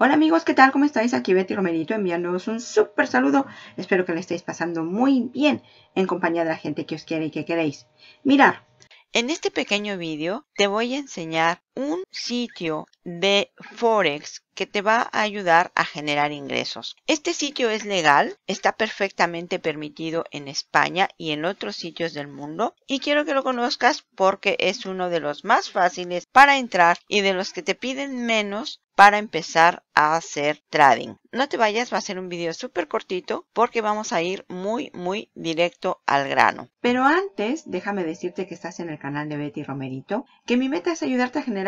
Hola amigos, ¿qué tal? ¿Cómo estáis? Aquí Betty Romerito enviándoos un súper saludo. Espero que le estéis pasando muy bien en compañía de la gente que os quiere y que queréis. Mirar. En este pequeño vídeo te voy a enseñar un sitio de Forex que te va a ayudar a generar ingresos. Este sitio es legal, está perfectamente permitido en España y en otros sitios del mundo y quiero que lo conozcas porque es uno de los más fáciles para entrar y de los que te piden menos para empezar a hacer trading. No te vayas, va a ser un video súper cortito porque vamos a ir muy, muy directo al grano. Pero antes, déjame decirte que estás en el canal de Betty Romerito, que mi meta es ayudarte a generar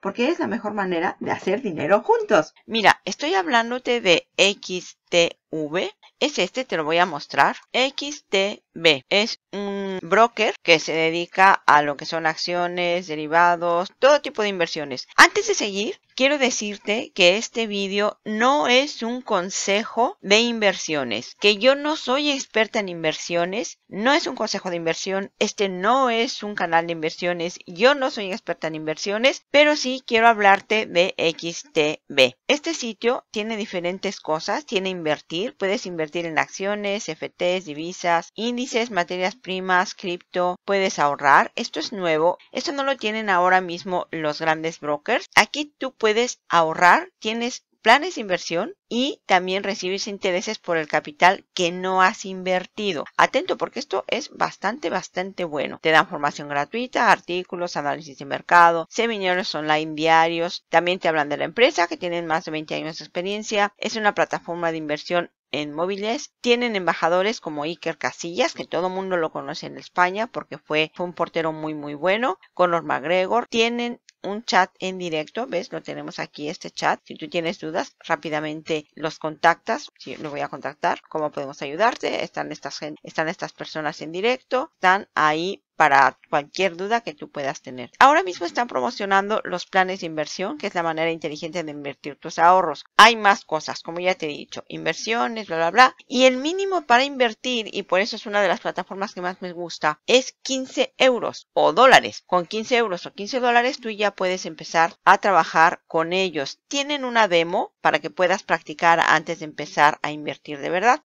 porque es la mejor manera de hacer dinero juntos. Mira, estoy hablándote de XTV. Es este, te lo voy a mostrar. XTB es un broker que se dedica a lo que son acciones, derivados, todo tipo de inversiones. Antes de seguir, quiero decirte que este vídeo no es un consejo de inversiones, que yo no soy experta en inversiones, no es un consejo de inversión, este no es un canal de inversiones, yo no soy experta en inversiones, pero sí quiero hablarte de XTB. Este sitio tiene diferentes cosas, tiene invertir, puedes invertir en acciones, FTs, divisas, índices, materias primas, cripto, puedes ahorrar, esto es nuevo, esto no lo tienen ahora mismo los grandes brokers, aquí tú puedes puedes ahorrar, tienes planes de inversión y también recibes intereses por el capital que no has invertido. Atento porque esto es bastante, bastante bueno. Te dan formación gratuita, artículos, análisis de mercado, seminarios online diarios. También te hablan de la empresa que tienen más de 20 años de experiencia. Es una plataforma de inversión en móviles. Tienen embajadores como Iker Casillas, que todo el mundo lo conoce en España porque fue, un portero muy muy bueno. Conor McGregor. Tienen un chat en directo, ¿ves? Lo tenemos aquí, este chat. Si tú tienes dudas, rápidamente los contactas. Si lo voy a contactar, ¿cómo podemos ayudarte? Están estas, están estas personas en directo, están ahí para cualquier duda que tú puedas tener. Ahora mismo están promocionando los planes de inversión, que es la manera inteligente de invertir tus ahorros. Hay más cosas, como ya te he dicho, inversiones, bla, bla, bla. Y el mínimo para invertir, y por eso es una de las plataformas que más me gusta, es 15 euros o dólares. Con 15 euros o 15 dólares tú ya puedes empezar a trabajar con ellos. Tienen una demo para que puedas practicar antes de empezar a invertir de verdad.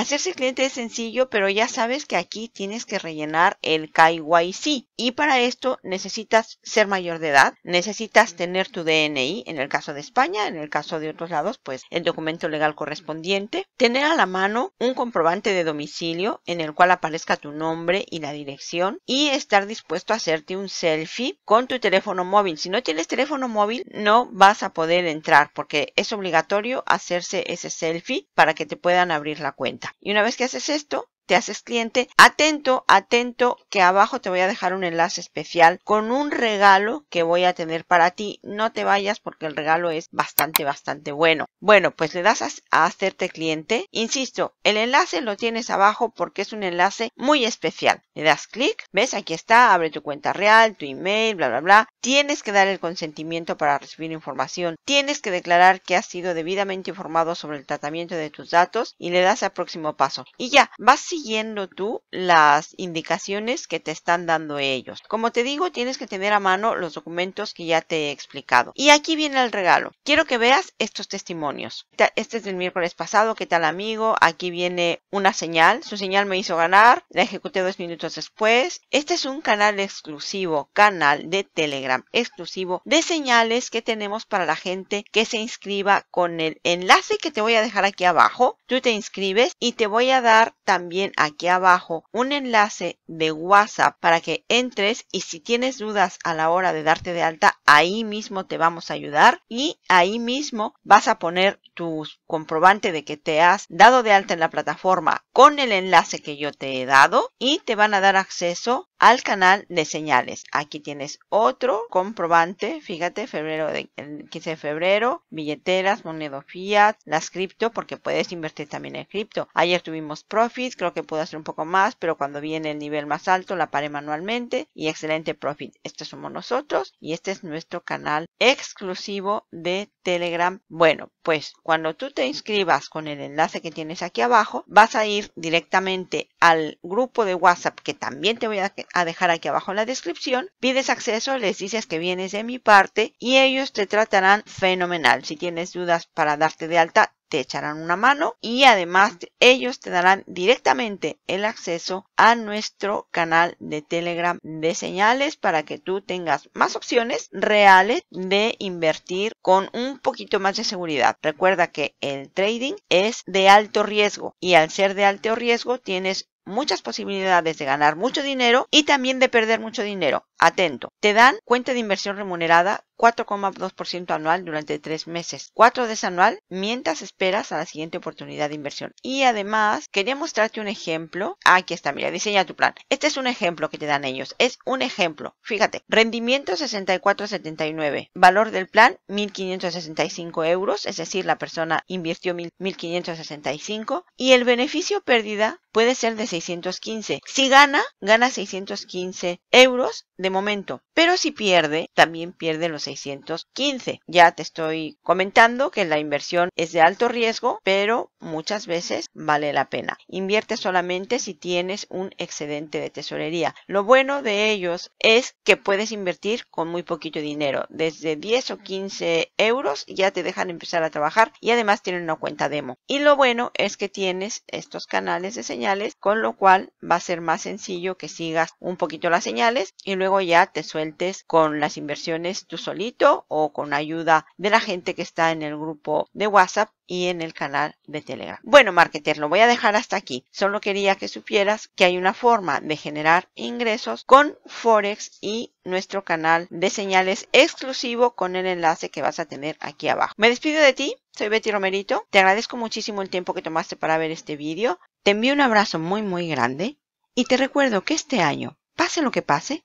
Hacerse cliente es sencillo, pero ya sabes que aquí tienes que rellenar el KYC. Y para esto necesitas ser mayor de edad, necesitas tener tu DNI, en el caso de España, en el caso de otros lados, pues el documento legal correspondiente, tener a la mano un comprobante de domicilio en el cual aparezca tu nombre y la dirección y estar dispuesto a hacerte un selfie con tu teléfono móvil. Si no tienes teléfono móvil, no vas a poder entrar porque es obligatorio hacerse ese selfie para que te puedan abrir la cuenta. Y una vez que haces esto, te haces cliente. Atento, atento, que abajo te voy a dejar un enlace especial con un regalo que voy a tener para ti. No te vayas porque el regalo es bastante, bastante bueno. Bueno, pues le das a, hacerte cliente. Insisto, el enlace lo tienes abajo porque es un enlace muy especial. Le das clic, ves, aquí está, abre tu cuenta real, tu email, bla, bla, bla. Tienes que dar el consentimiento para recibir información. Tienes que declarar que has sido debidamente informado sobre el tratamiento de tus datos y le das al próximo paso. Y ya, vas siguiendo tú las indicaciones que te están dando ellos. Como te digo, tienes que tener a mano los documentos que ya te he explicado. Y aquí viene el regalo. Quiero que veas estos testimonios. Este es del miércoles pasado. ¿Qué tal amigo? Aquí viene una señal. Su señal me hizo ganar. La ejecuté dos minutos después. Este es un canal exclusivo, canal de Telegram exclusivo de señales que tenemos para la gente que se inscriba con el enlace que te voy a dejar aquí abajo. Tú te inscribes y te voy a dar también aquí abajo un enlace de WhatsApp para que entres y si tienes dudas a la hora de darte de alta, ahí mismo te vamos a ayudar y ahí mismo vas a poner tu comprobante de que te has dado de alta en la plataforma con el enlace que yo te he dado y te van a dar acceso al canal de señales. Aquí tienes otro comprobante, fíjate, febrero de, 15 de febrero, billeteras, moneda fiat, las cripto, porque puedes invertir también en cripto. Ayer tuvimos profit, creo que puedo hacer un poco más, pero cuando viene el nivel más alto la paré manualmente y excelente profit. Estos somos nosotros y este es nuestro canal exclusivo de Telegram. Bueno, pues cuando tú te inscribas con el enlace que tienes aquí abajo, vas a ir directamente al grupo de WhatsApp que también te voy a a dejar aquí abajo en la descripción. Pides acceso, les dices que vienes de mi parte y ellos te tratarán fenomenal. Si tienes dudas para darte de alta, te echarán una mano y además ellos te darán directamente el acceso a nuestro canal de Telegram de señales para que tú tengas más opciones reales de invertir con un poquito más de seguridad. Recuerda que el trading es de alto riesgo y al ser de alto riesgo tienes muchas posibilidades de ganar mucho dinero y también de perder mucho dinero. Atento, te dan cuenta de inversión remunerada 4,2% anual durante tres meses, 4 de anual mientras esperas a la siguiente oportunidad de inversión. Y además, quería mostrarte un ejemplo. Aquí está, mira, diseña tu plan. Este es un ejemplo que te dan ellos. Es un ejemplo. Fíjate, rendimiento 64,79. Valor del plan 1.565 euros, es decir, la persona invirtió 1.565 y el beneficio pérdida puede ser de 615. Si gana, gana 615 euros de momento. Pero si pierde, también pierde los 615. Ya te estoy comentando que la inversión es de alto riesgo, pero muchas veces vale la pena. Invierte solamente si tienes un excedente de tesorería. Lo bueno de ellos es que puedes invertir con muy poquito dinero. Desde 10 o 15 euros ya te dejan empezar a trabajar y además tienen una cuenta demo. Y lo bueno es que tienes estos canales de señales, con lo cual va a ser más sencillo que sigas un poquito las señales y luego ya te suelten con las inversiones tú solito o con ayuda de la gente que está en el grupo de WhatsApp y en el canal de Telegram. Bueno, marketer, lo voy a dejar hasta aquí. Solo quería que supieras que hay una forma de generar ingresos con Forex y nuestro canal de señales exclusivo con el enlace que vas a tener aquí abajo. Me despido de ti, soy Betty Romerito. Te agradezco muchísimo el tiempo que tomaste para ver este vídeo. Te envío un abrazo muy muy grande y te recuerdo que este año, pase lo que pase,